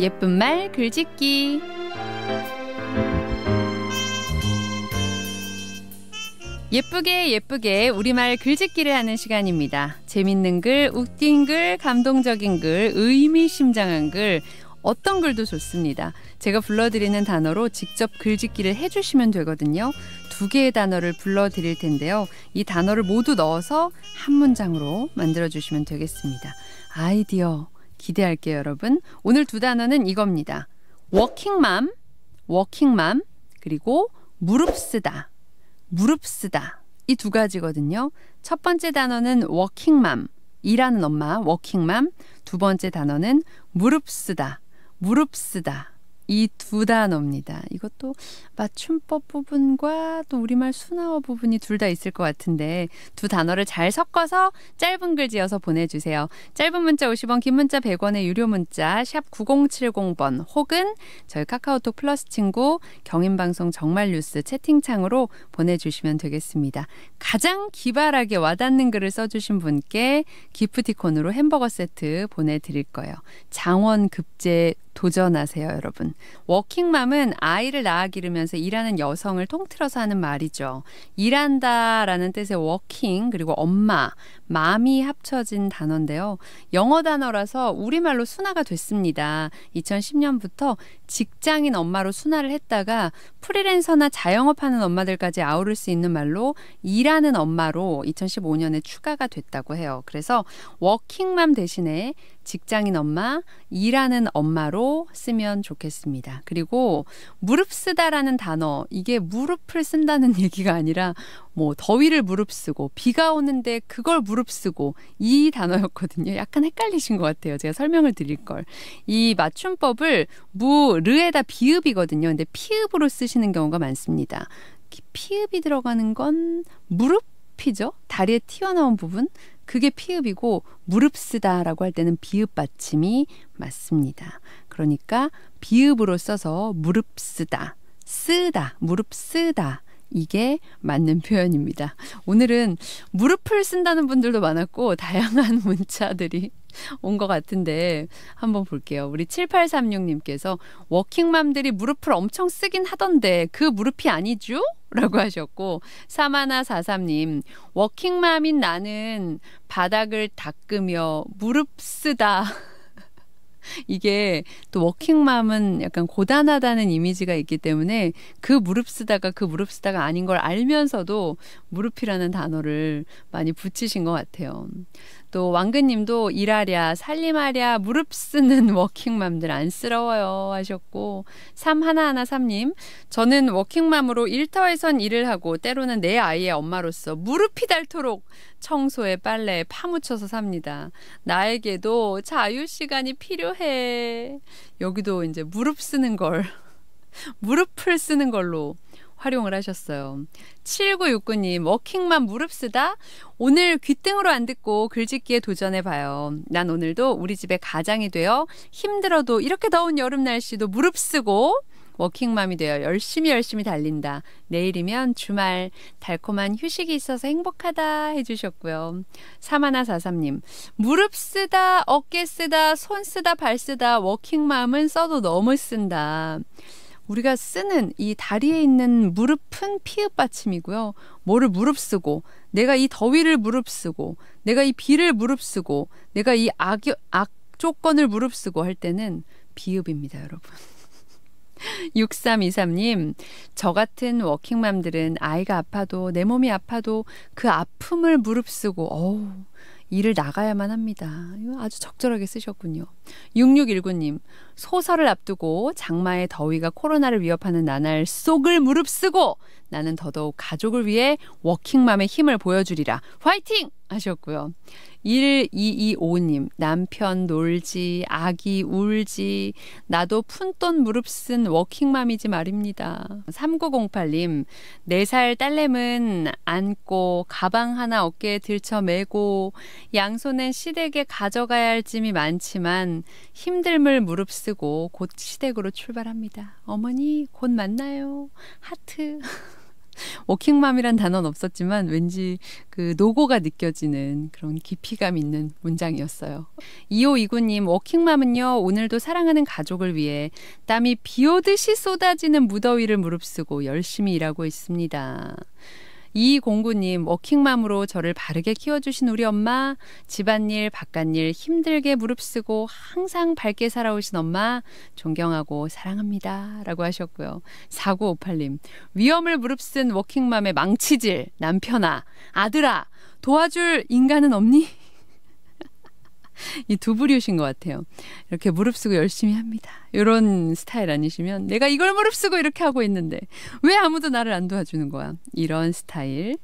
예쁜 말 글짓기 예쁘게 예쁘게 우리말 글짓기를 하는 시간입니다. 재밌는 글, 웃긴 글, 감동적인 글, 의미심장한 글 어떤 글도 좋습니다. 제가 불러드리는 단어로 직접 글짓기를 해주시면 되거든요. 두 개의 단어를 불러드릴 텐데요. 이 단어를 모두 넣어서 한 문장으로 만들어주시면 되겠습니다. 아이디어, 기대할게요, 여러분. 오늘 두 단어는 이겁니다. 워킹맘, 워킹맘, 그리고 무릎 쓰다, 무릎 쓰다. 이 두 가지거든요. 첫 번째 단어는 워킹맘, 일하는 엄마, 워킹맘. 두 번째 단어는 무릎 쓰다, 무릎 쓰다. 이두 단어입니다. 이것도 맞춤법 부분과 또 우리말 수나어 부분이 둘 다 있을 것 같은데 두 단어를 잘 섞어서 짧은 글 지어서 보내주세요. 짧은 문자 50원, 긴 문자 100원의 유료 문자 샵 9070번 혹은 저희 카카오톡 플러스 친구 경인방송 정말뉴스 채팅창으로 보내주시면 되겠습니다. 가장 기발하게 와닿는 글을 써주신 분께 기프티콘으로 햄버거 세트 보내드릴 거예요. 장원 급제 도전하세요, 여러분. 워킹맘은 아이를 낳아 기르면서 일하는 여성을 통틀어서 하는 말이죠. 일한다라는 뜻의 워킹 그리고 엄마 마음이 합쳐진 단어인데요. 영어 단어라서 우리말로 순화가 됐습니다. 2010년부터 직장인 엄마로 순화를 했다가 프리랜서나 자영업하는 엄마들까지 아우를 수 있는 말로 일하는 엄마로 2015년에 추가가 됐다고 해요. 그래서 워킹맘 대신에 직장인 엄마, 일하는 엄마로 쓰면 좋겠습니다. 그리고 무릎 쓰다라는 단어, 이게 무릎을 쓴다는 얘기가 아니라 뭐 더위를 무릅쓰고 비가 오는데 그걸 무릅쓰고 이 단어였거든요. 약간 헷갈리신 것 같아요. 제가 설명을 드릴 걸. 이 맞춤법을 무, 르에다 비읍이거든요. 근데 피읍으로 쓰시는 경우가 많습니다. 피읍이 들어가는 건 무릎이죠. 다리에 튀어나온 부분. 그게 피읍이고 무릅쓰다라고 할 때는 비읍 받침이 맞습니다. 그러니까 비읍으로 써서 무릅쓰다, 쓰다, 무릅쓰다 이게 맞는 표현입니다. 오늘은 무릎을 쓴다는 분들도 많았고 다양한 문자들이 온 것 같은데 한번 볼게요. 우리 7836님께서 워킹맘들이 무릎을 엄청 쓰긴 하던데 그 무릎이 아니죠? 라고 하셨고 사마나사삼님 워킹맘인 나는 바닥을 닦으며 무릎 쓰다 이게 또 워킹맘은 약간 고단하다는 이미지가 있기 때문에 그 무릎 쓰다가 그 무릎 쓰다가 아닌 걸 알면서도 무릎이라는 단어를 많이 붙이신 것 같아요. 또 왕근님도 일하랴 살림하랴 무릎 쓰는 워킹맘들 안쓰러워요 하셨고 삼 하나하나 삼님 저는 워킹맘으로 일터에선 일을 하고 때로는 내 아이의 엄마로서 무릎이 닳도록 청소에 빨래에 파묻혀서 삽니다. 나에게도 자유 시간이 필요해. 여기도 이제 무릎 쓰는 걸 무릎을 쓰는 걸로 활용을 하셨어요. 7969님, 워킹맘 무릅쓰다? 오늘 귀등으로 안 듣고 글짓기에 도전해봐요. 난 오늘도 우리 집의 가장이 되어 힘들어도 이렇게 더운 여름 날씨도 무릅쓰고 워킹맘이 되어 열심히 열심히 달린다. 내일이면 주말 달콤한 휴식이 있어서 행복하다 해주셨고요. 사마나사삼님 무릎 쓰다 어깨 쓰다 손 쓰다 발 쓰다 워킹맘은 써도 너무 쓴다. 우리가 쓰는 이 다리에 있는 무릎은 피읍 받침이고요. 뭐를 무릅쓰고 내가 이 더위를 무릅쓰고 내가 이 비를 무릅쓰고 내가 이 악, 악조건을 무릅쓰고 할 때는 비읍입니다, 여러분. 6323님, 저 같은 워킹맘들은 아이가 아파도 내 몸이 아파도 그 아픔을 무릅쓰고, 어우, 일을 나가야만 합니다. 아주 적절하게 쓰셨군요. 6619님, 소설을 앞두고 장마의 더위가 코로나를 위협하는 나날 속을 무릅쓰고 나는 더더욱 가족을 위해 워킹맘의 힘을 보여주리라. 화이팅! 하셨고요. 1225님, 남편 놀지, 아기 울지, 나도 푼돈 무릅쓴 워킹맘이지 말입니다. 3908님, 4살 딸내은 안고, 가방 하나 어깨에 들쳐 메고, 양손엔 시댁에 가져가야 할 짐이 많지만, 힘듦을 무릅쓰고 곧 시댁으로 출발합니다. 어머니, 곧 만나요. 하트. 워킹맘이란 단어는 없었지만 왠지 그 노고가 느껴지는 그런 깊이감 있는 문장이었어요. 2529님, 워킹맘은요, 오늘도 사랑하는 가족을 위해 땀이 비 오듯이 쏟아지는 무더위를 무릅쓰고 열심히 일하고 있습니다. 이공구님 워킹맘으로 저를 바르게 키워주신 우리 엄마, 집안일, 바깥일 힘들게 무릅쓰고 항상 밝게 살아오신 엄마, 존경하고 사랑합니다. 라고 하셨고요. 4958님, 위험을 무릅쓴 워킹맘의 망치질, 남편아, 아들아, 도와줄 인간은 없니? 이두분이신것 같아요. 이렇게 무릅쓰고 열심히 합니다. 이런 스타일 아니시면 내가 이걸 무릅쓰고 이렇게 하고 있는데 왜 아무도 나를 안 도와주는 거야? 이런 스타일.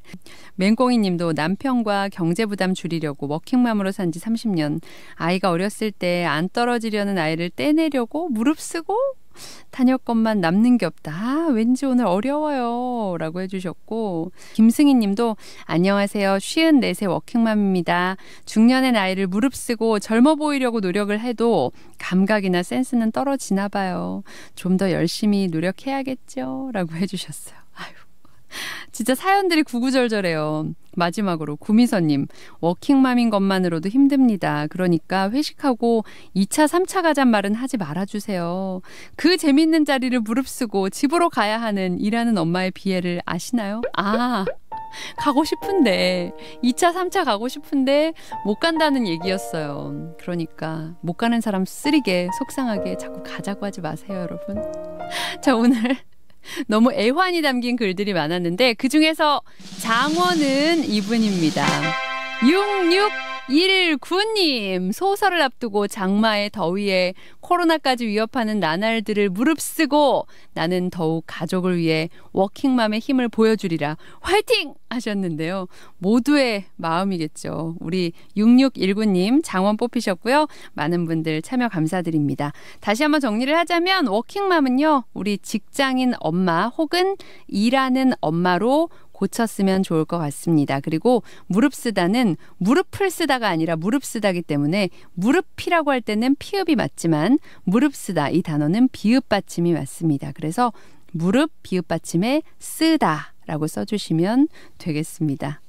맹꽁이 님도 남편과 경제 부담 줄이려고 워킹맘으로 산 지 30년. 아이가 어렸을 때 안 떨어지려는 아이를 떼내려고 무릅쓰고 다녔건만 남는 게 없다. 아, 왠지 오늘 어려워요. 라고 해주셨고, 김승희 님도 안녕하세요. 54세 워킹맘입니다. 중년의 나이를 무릅쓰고 젊어 보이려고 노력을 해도 감각이나 센스는 떨어지 힘어지나 봐요. 좀 더 열심히 노력해야겠죠? 라고 해주셨어요. 아유. 진짜 사연들이 구구절절해요. 마지막으로 구미선님 워킹맘인 것만으로도 힘듭니다. 그러니까 회식하고 2차 3차 가잔 말은 하지 말아주세요. 그 재밌는 자리를 무릅쓰고 집으로 가야 하는 일하는 엄마의 비애를 아시나요? 아 가고 싶은데 2차 3차 가고 싶은데 못 간다는 얘기였어요. 그러니까 못 가는 사람 쓰리게 속상하게 자꾸 가자고 하지 마세요 여러분. 자 오늘 너무 애환이 담긴 글들이 많았는데 그중에서 장원은 이분입니다. 66 일구님 소설을 앞두고 장마의 더위에 코로나까지 위협하는 나날들을 무릅쓰고 나는 더욱 가족을 위해 워킹맘의 힘을 보여주리라 화이팅 하셨는데요. 모두의 마음이겠죠. 우리 6619님 장원 뽑히셨고요. 많은 분들 참여 감사드립니다. 다시 한번 정리를 하자면 워킹맘은요. 우리 직장인 엄마 혹은 일하는 엄마로 고쳤으면 좋을 것 같습니다. 그리고 무릎 쓰다는 무릎을 쓰다가 아니라 무릎 쓰다기 때문에 무릎이라고 할 때는 피읍이 맞지만 무릎 쓰다 이 단어는 비읍 받침이 맞습니다. 그래서 무릎 비읍 받침에 쓰다 라고 써주시면 되겠습니다.